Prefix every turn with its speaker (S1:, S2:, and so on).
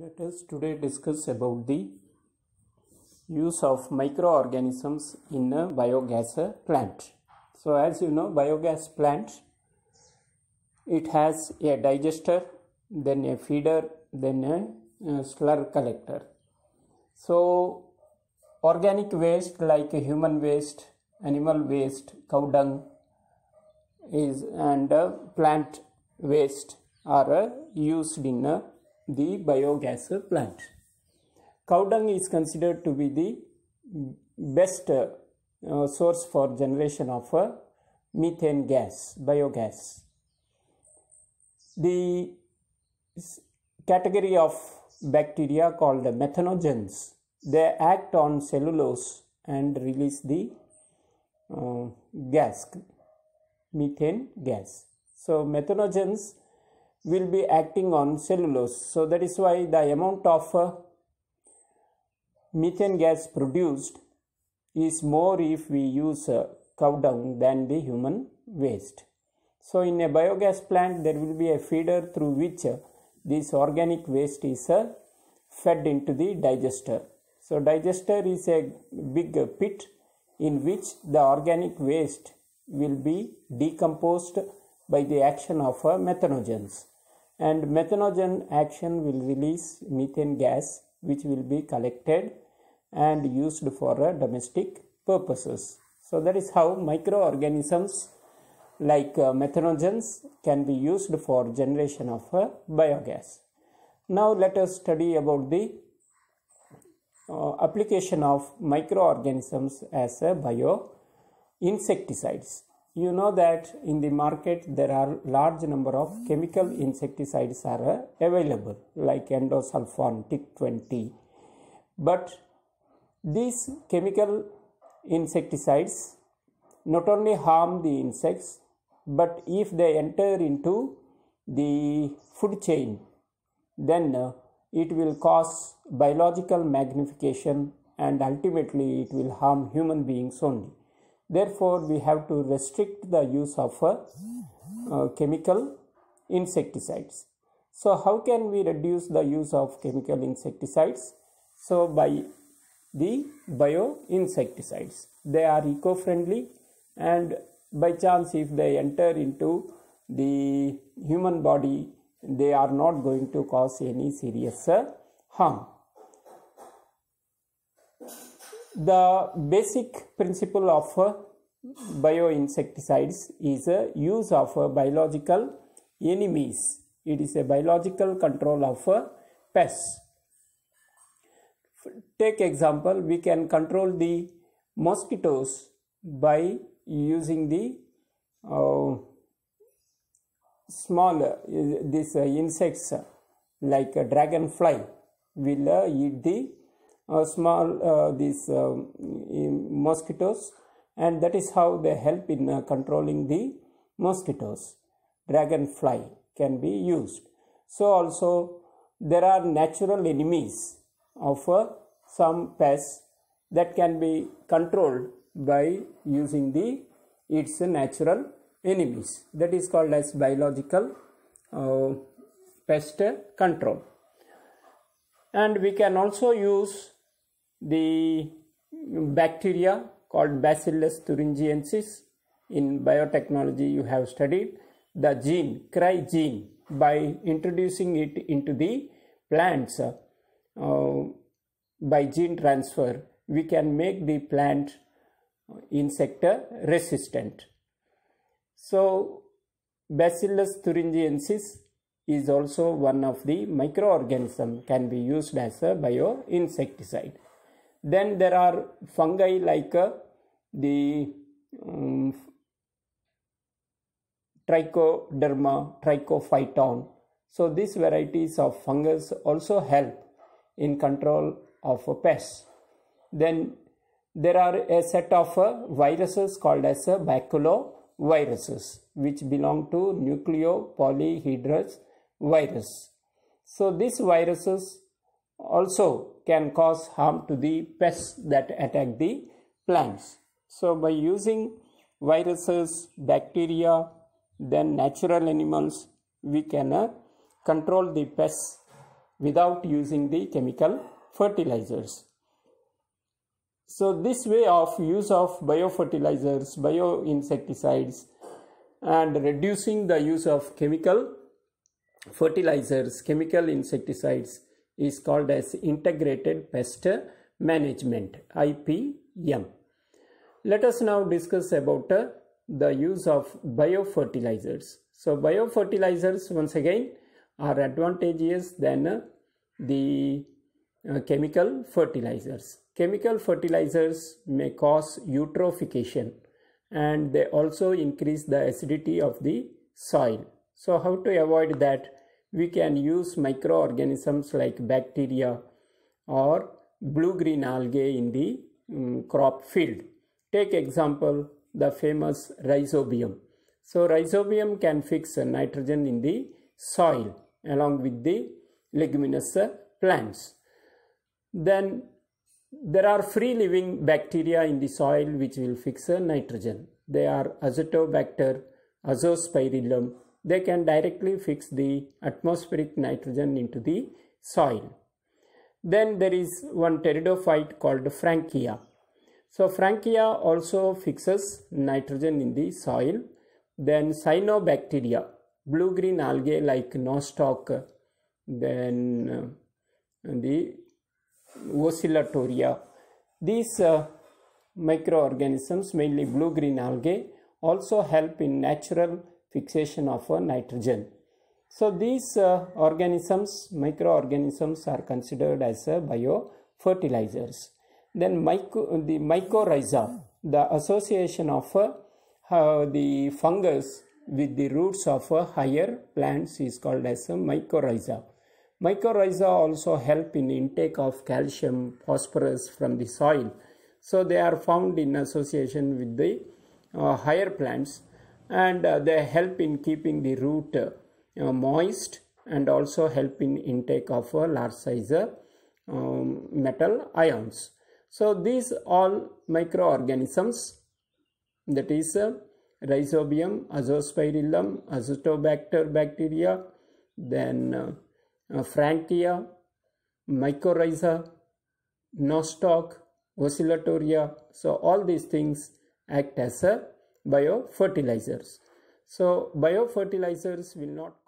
S1: let us today discuss about the use of microorganisms in a biogas plant so as you know biogas plant it has a digester then a feeder then a, a uh, slurry collector so organic waste like human waste animal waste cow dung is and uh, plant waste are uh, used in a uh, the biogas plant. Cow dung is considered to be the best uh, source for generation of uh, methane gas, biogas. The category of bacteria called methanogens, they act on cellulose and release the uh, gas, methane gas. So, methanogens will be acting on cellulose. So that is why the amount of uh, methane gas produced is more if we use uh, cow dung than the human waste. So in a biogas plant there will be a feeder through which uh, this organic waste is uh, fed into the digester. So digester is a big pit in which the organic waste will be decomposed by the action of uh, methanogens and methanogen action will release methane gas which will be collected and used for uh, domestic purposes. So that is how microorganisms like uh, methanogens can be used for generation of uh, biogas. Now let us study about the uh, application of microorganisms as a bio insecticides you know that in the market there are large number of chemical insecticides are uh, available like endosulfan tic20 but these chemical insecticides not only harm the insects but if they enter into the food chain then uh, it will cause biological magnification and ultimately it will harm human beings only Therefore, we have to restrict the use of uh, uh, chemical insecticides. So, how can we reduce the use of chemical insecticides? So, by the bio insecticides, They are eco-friendly and by chance if they enter into the human body, they are not going to cause any serious uh, harm the basic principle of uh, bioinsecticides is a uh, use of uh, biological enemies. It is a biological control of pests. Take example, we can control the mosquitoes by using the uh, small uh, this uh, insects uh, like dragonfly will eat the uh, small uh, these uh, mosquitoes and that is how they help in controlling the mosquitoes dragonfly can be used so also there are natural enemies of some pests that can be controlled by using the its natural enemies that is called as biological uh, pest control and we can also use the bacteria called Bacillus thuringiensis in biotechnology you have studied the gene cry gene by introducing it into the plants uh, by gene transfer we can make the plant insect resistant so bacillus thuringiensis is also one of the microorganism can be used as a bioinsecticide then there are fungi like uh, the um, trichoderma, trichophyton. So these varieties of fungus also help in control of uh, pests. Then there are a set of uh, viruses called as uh, baculoviruses which belong to nucleopolyhedra virus. So these viruses also can cause harm to the pests that attack the plants. So, by using viruses, bacteria, then natural animals, we can uh, control the pests without using the chemical fertilizers. So, this way of use of biofertilizers, bioinsecticides, and reducing the use of chemical fertilizers, chemical insecticides is called as Integrated Pest Management IPM. Let us now discuss about uh, the use of biofertilizers. So biofertilizers once again are advantageous than uh, the uh, chemical fertilizers. Chemical fertilizers may cause eutrophication and they also increase the acidity of the soil. So how to avoid that? we can use microorganisms like bacteria or blue-green algae in the um, crop field. Take example, the famous rhizobium. So rhizobium can fix nitrogen in the soil along with the leguminous plants. Then there are free living bacteria in the soil which will fix nitrogen. They are azotobacter, azospirillum, they can directly fix the atmospheric nitrogen into the soil. Then there is one pteridophyte called Frankia. So Frankia also fixes nitrogen in the soil. Then cyanobacteria, blue-green algae like nostoc, then uh, the oscillatoria. These uh, microorganisms, mainly blue-green algae, also help in natural fixation of a nitrogen. So these uh, organisms, microorganisms are considered as bio uh, biofertilizers. Then myco the mycorrhiza, the association of uh, the fungus with the roots of uh, higher plants is called as a uh, mycorrhiza. Mycorrhiza also help in intake of calcium, phosphorus from the soil. So they are found in association with the higher plants and uh, they help in keeping the root uh, moist and also help in intake of uh, large size um, metal ions. So these all microorganisms that is uh, rhizobium, azospirillum, azotobacter bacteria, then uh, uh, frankia, mycorrhiza, nostoc, oscillatoria. So all these things act as a biofertilizers. So biofertilizers will not